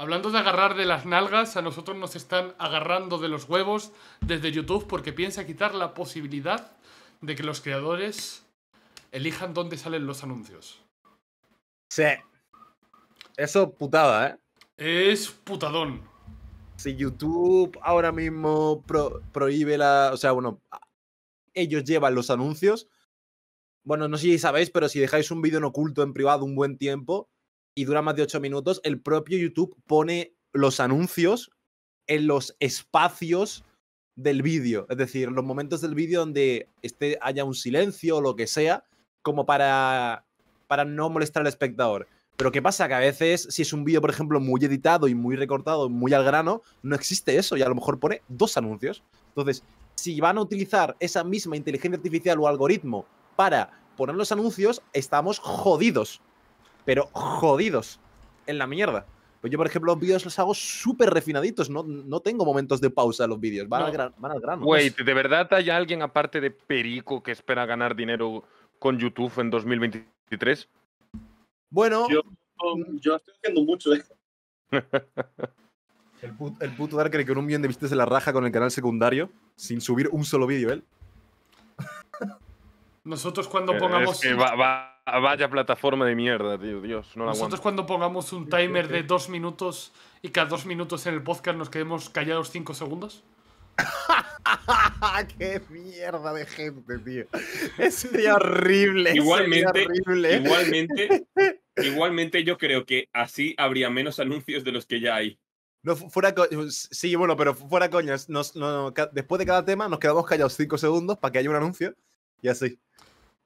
Hablando de agarrar de las nalgas, a nosotros nos están agarrando de los huevos desde YouTube porque piensa quitar la posibilidad de que los creadores elijan dónde salen los anuncios. Sí. Eso putada, ¿eh? Es putadón. Si YouTube ahora mismo prohíbe la... O sea, bueno, ellos llevan los anuncios. Bueno, no sé si sabéis, pero si dejáis un vídeo en oculto en privado un buen tiempo, y dura más de 8 minutos, el propio YouTube pone los anuncios en los espacios del vídeo, es decir, los momentos del vídeo donde esté haya un silencio o lo que sea, como para, para no molestar al espectador. Pero ¿qué pasa? Que a veces, si es un vídeo, por ejemplo, muy editado y muy recortado, muy al grano, no existe eso y a lo mejor pone dos anuncios. Entonces, si van a utilizar esa misma inteligencia artificial o algoritmo para poner los anuncios, estamos jodidos pero jodidos en la mierda. Pues yo, por ejemplo, los vídeos los hago súper refinaditos. No, no, tengo momentos de pausa en los vídeos. Van, al, grano. Wait, ¿de verdad hay alguien aparte de Perico que espera ganar dinero con YouTube en 2023? Bueno. Yo, estoy haciendo mucho, ¿eh? el, el, puto Darker con un millón de vistas en la raja con el canal secundario, sin subir un solo vídeo él. Nosotros cuando eh, pongamos vaya plataforma de mierda, tío. Dios, no Nosotros cuando pongamos un timer de dos minutos y cada dos minutos en el podcast nos quedemos callados cinco segundos. ¡Qué mierda de gente, tío! horrible. Igualmente, igualmente, igualmente yo creo que así habría menos anuncios de los que ya hay. No, fuera sí, bueno, pero fuera coñas. después de cada tema nos quedamos callados cinco segundos para que haya un anuncio y así.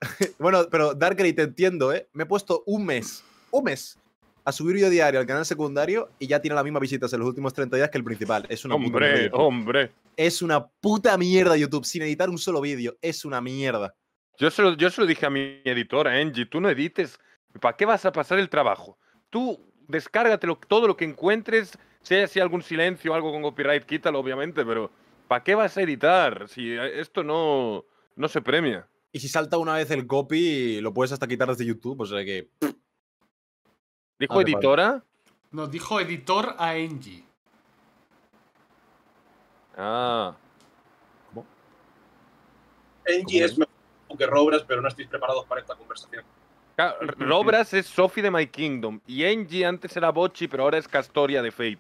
bueno, pero Darkrai, te entiendo, ¿eh? Me he puesto un mes, un mes, a subir video diario al canal secundario y ya tiene las mismas visitas en los últimos 30 días que el principal. Es una hombre, puta hombre. Es una puta mierda YouTube, sin editar un solo vídeo. Es una mierda. Yo se, lo, yo se lo dije a mi editora, Angie, tú no edites. ¿Para qué vas a pasar el trabajo? Tú descárgatelo todo lo que encuentres, si hay algún silencio, o algo con copyright, quítalo, obviamente, pero ¿para qué vas a editar si eh, esto no, no se premia? Y si salta una vez el copy, lo puedes hasta quitar desde YouTube. O sea que. ¿Dijo editora? No, Nos dijo editor a Engie. Ah. ¿Cómo? Engie es mejor que Robras, pero no estáis preparados para esta conversación. Robras es Sophie de My Kingdom. Y Engie antes era Bochi, pero ahora es Castoria de Fate.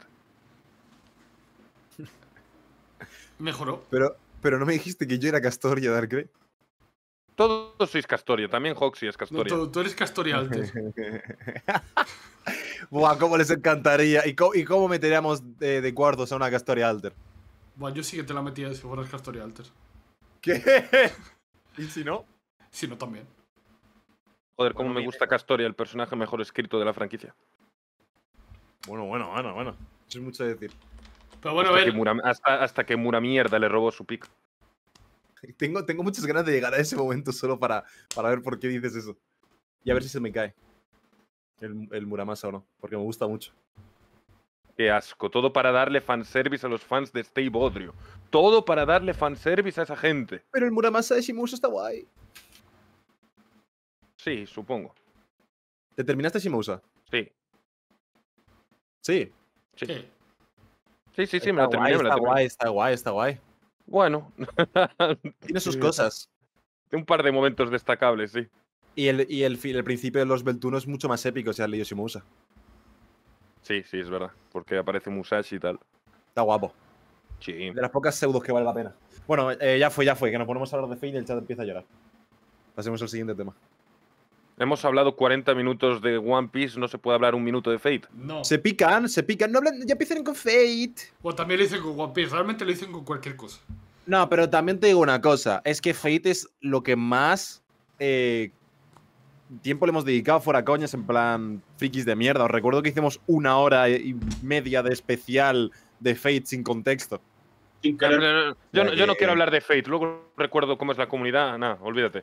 Mejoró. Pero, pero no me dijiste que yo era Castoria de todos sois Castoria, también Hoxie es Castoria. tú, eres Castoria Alter. Buah, cómo les encantaría. ¿Y cómo, meteríamos de, de, a una Castoria Alter? Buah, yo sí que te la metía si fueras Castoria Alter. ¿Qué? ¿Y si no? Si no, también. Joder, cómo me gusta Castoria, el personaje mejor escrito de la franquicia. Bueno, bueno, bueno, bueno. Eso es mucho decir. Pero bueno, hasta, ver... que Mura, hasta, que Muramierda le robó su pick. Tengo, tengo muchas ganas de llegar a ese momento solo para, para ver por qué dices eso. Y a ver si se me cae el, Muramasa o no, porque me gusta mucho. Qué asco. Todo para darle fanservice a los fans de Steve Bodrio. Todo para darle fanservice a esa gente. Pero el Muramasa de Shimousa está guay. Sí, supongo. ¿Te terminaste Shimousa? Sí. Sí. Sí. Sí, sí, sí, me lo terminé. está guay, está guay, está guay. Bueno. Tiene sus cosas. Tiene Un par de momentos destacables, sí. Y el, el, principio de los Beltuno es mucho más épico si has leído Shimousa. Sí, sí, es verdad. Porque aparece Musashi y tal. Está guapo. De las pocas pseudos que vale la pena. Bueno, eh, ya fue, ya fue. Que nos ponemos a hablar de Fade y el chat empieza a llorar. Pasemos al siguiente tema. Hemos hablado 40 minutos de One Piece, no se puede hablar un minuto de Fate. No. Se pican, se pican, no ya empiezan con Fate. O también lo dicen con One Piece, realmente lo dicen con cualquier cosa. No, pero también te digo una cosa, es que Fate es lo que más eh, tiempo le hemos dedicado fuera coñas en plan frikis de mierda. Os recuerdo que hicimos una hora y media de especial de Fate sin contexto. yo, no, yo no quiero eh. hablar de Fate, luego recuerdo cómo es la comunidad, nada, olvídate.